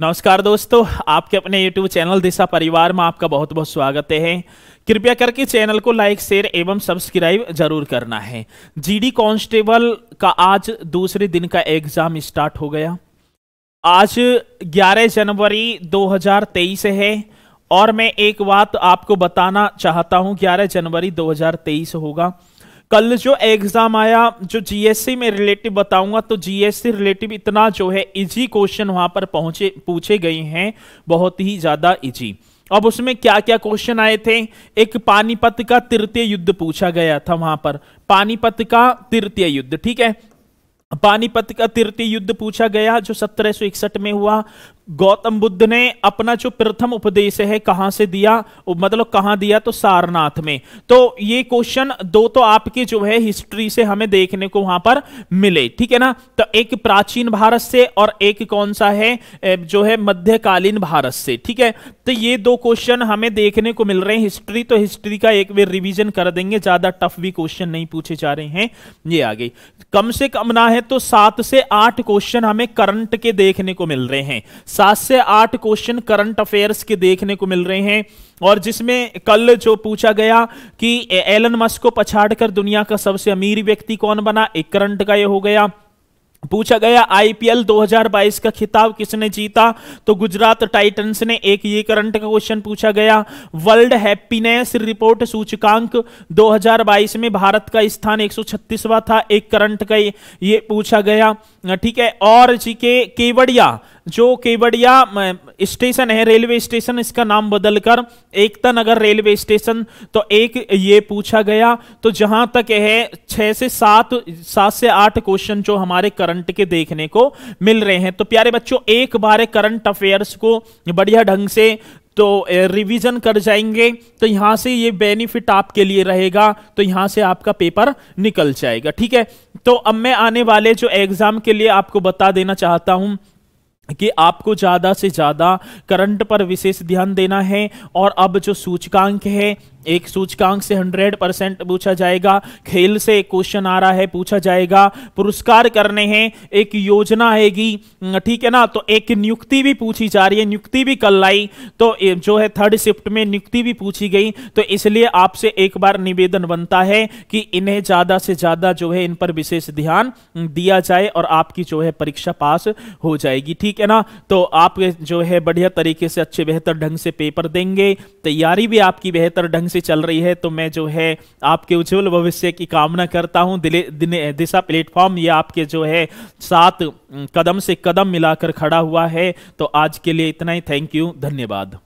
नमस्कार दोस्तों आपके अपने YouTube चैनल दिशा परिवार में आपका बहुत बहुत स्वागत है कृपया करके चैनल को लाइक शेयर एवं सब्सक्राइब जरूर करना है जीडी कांस्टेबल का आज दूसरे दिन का एग्जाम स्टार्ट हो गया आज 11 जनवरी 2023 है और मैं एक बात आपको बताना चाहता हूं 11 जनवरी 2023 होगा कल जो एग्जाम आया जो जीएससी में रिलेटिव बताऊंगा तो जीएससी रिलेटिव इतना जो है इजी क्वेश्चन वहां पर पहुंचे पूछे गए हैं बहुत ही ज्यादा इजी अब उसमें क्या क्या क्वेश्चन आए थे एक पानीपत का तृतीय युद्ध पूछा गया था वहां पर पानीपत का तृतीय युद्ध ठीक है पानीपत का तृतीय युद्ध पूछा गया जो सत्रह में हुआ गौतम बुद्ध ने अपना जो प्रथम उपदेश है कहां से दिया मतलब कहां दिया तो सारनाथ में तो ये क्वेश्चन दो तो आपके जो है हिस्ट्री से हमें देखने को वहां पर मिले ठीक है ना तो एक प्राचीन भारत से और एक कौन सा है जो है मध्यकालीन भारत से ठीक है तो ये दो क्वेश्चन हमें देखने को मिल रहे हैं हिस्ट्री तो हिस्ट्री का एक वे रिविजन कर देंगे ज्यादा टफ भी क्वेश्चन नहीं पूछे जा रहे हैं ये आ गई कम से कम ना है तो सात से आठ क्वेश्चन हमें करंट के देखने को मिल रहे हैं सात से आठ क्वेश्चन करंट अफेयर्स के देखने को मिल रहे हैं और जिसमें कल जो पूछा गया कि एलन मस्क को पछाड़कर दुनिया का सबसे अमीर व्यक्ति कौन बना एक करंट का ये हो गया पूछा गया आईपीएल 2022 का खिताब किसने जीता तो गुजरात टाइटंस ने एक ये करंट का क्वेश्चन पूछा गया वर्ल्ड हैप्पीनेस रिपोर्ट सूचकांक 2022 में भारत का स्थान 136वां था एक करंट का ये पूछा गया ठीक है और जी के केवड़िया जो केवड़िया स्टेशन है रेलवे स्टेशन इसका नाम बदलकर एकता नगर रेलवे स्टेशन तो एक ये पूछा गया तो जहां तक है छह से सात सात से आठ क्वेश्चन जो हमारे करंट के देखने को मिल रहे हैं तो प्यारे बच्चों एक बार करंट अफेयर्स को बढ़िया ढंग से तो रिवीजन कर जाएंगे तो यहां से ये बेनिफिट आपके लिए रहेगा तो यहां से आपका पेपर निकल जाएगा ठीक है तो अब मैं आने वाले जो एग्ज़ाम के लिए आपको बता देना चाहता हूँ कि आपको ज़्यादा से ज़्यादा करंट पर विशेष ध्यान देना है और अब जो सूचकांक है एक सूचकांक से 100 परसेंट पूछा जाएगा खेल से एक क्वेश्चन आ रहा है पूछा जाएगा पुरस्कार करने हैं एक योजना आएगी ठीक है ना तो एक नियुक्ति भी पूछी जा रही है नियुक्ति भी कल लाई तो जो है थर्ड शिफ्ट में नियुक्ति भी पूछी गई तो इसलिए आपसे एक बार निवेदन बनता है कि इन्हें ज्यादा से ज्यादा जो है इन पर विशेष ध्यान दिया जाए और आपकी जो है परीक्षा पास हो जाएगी ठीक है ना तो आप जो है बढ़िया तरीके से अच्छे बेहतर ढंग से पेपर देंगे तैयारी भी आपकी बेहतर ढंग से से चल रही है तो मैं जो है आपके उज्जवल भविष्य की कामना करता हूँ दिशा प्लेटफॉर्म ये आपके जो है साथ कदम से कदम मिलाकर खड़ा हुआ है तो आज के लिए इतना ही थैंक यू धन्यवाद